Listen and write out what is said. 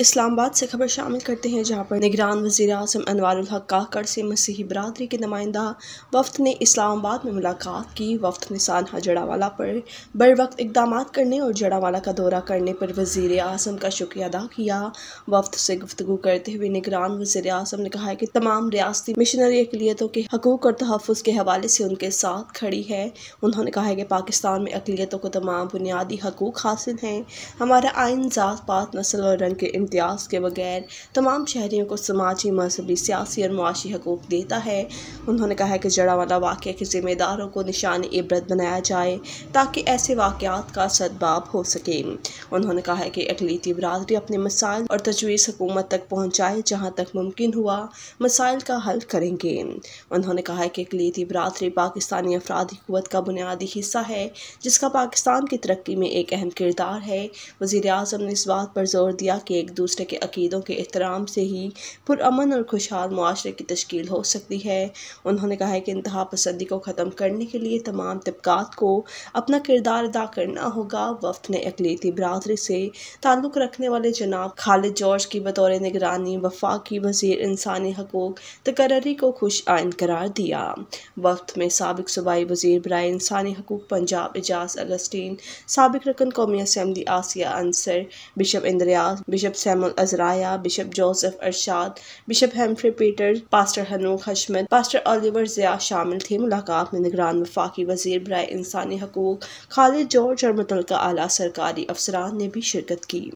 इस्लामाबाद से खबर शामिल करते हैं जहां पर निगरान वजीर अजम अनवारक काकर से मसीह बरदरी के नुमाइंदा वफ्त ने इस्लामाबाद में मुलाकात की वफ्त ने सानहा जड़ावाला पर बर वक्त इकदाम करने और जड़ावाला का दौरा करने पर वजीर अजम का शुक्रिया अदा किया वफ्त से गुफ्तु करते हुए निगरान वजीर अजम ने कहा कि तमाम रियाती मिशनरी अकलीतों के हकूक और तहफ़ के हवाले से उनके साथ खड़ी है उन्होंने कहा है कि पाकिस्तान में अकलीतों को तमाम बुनियादी हकूक हासिल हैं हमारा आइन ज़ात पात नस्ल और रंग के इम्तियाज़ के बगैर तमाम शहरीों को समाजी मजहबी सियासी और मुआशी हकूक़ देता है उन्होंने कहा है कि जड़ा वाला वाक़ के ज़िम्मेदारों को निशान इबरत बनाया जाए ताकि ऐसे वाक़ात का सदबाब हो सके उन्होंने कहा है कि अकलीती बरदरी अपने मसाइल और तजवीज़ हुकूमत तक पहुँचाए जहाँ तक मुमकिन हुआ मसाइल का हल करेंगे उन्होंने कहा है कि अकलीती बरदरी पाकिस्तानी अफराधी कुत का बुनियादी हिस्सा है जिसका पाकिस्तान की तरक्की में एक अहम किरदार है वज़ी अजम ने इस बात पर जोर दिया कि एक दूसरे के अकीदों के एहतराम से ही पुरान और खुशहाल माशरे की तश्कील हो सकती है उन्होंने कहा है कि इंतहा पसंदी को ख़त्म करने के लिए तमाम तबकात को अपना किरदार अदा करना होगा वफ्त ने अकलीती बरदरी से ताल्लुक़ रखने वाले जनाब खालिद जॉर्ज की बतौर निगरानी की वजीर इंसानी हकूक तकर्री को खुश आइन करार दिया वफ्त में सबक सूबाई वजीर बर इंसानी हकूक पंजाब एजाज अगस्टीन सबक रकन कौमी असम्बली आसिया अंसर बिशप इंद्रयाज bishop Samuel Azariah bishop Joseph Arshad bishop Humphrey Peter pastor हनूक हशमत पास्टर अलीवर जिया शामिल थे मुलाकात में निगरान वफाकी वजीर बरए इंसानी हकूक खालिद जॉर्ज और मुतल आला सरकारी अफसरान ने भी शिरकत की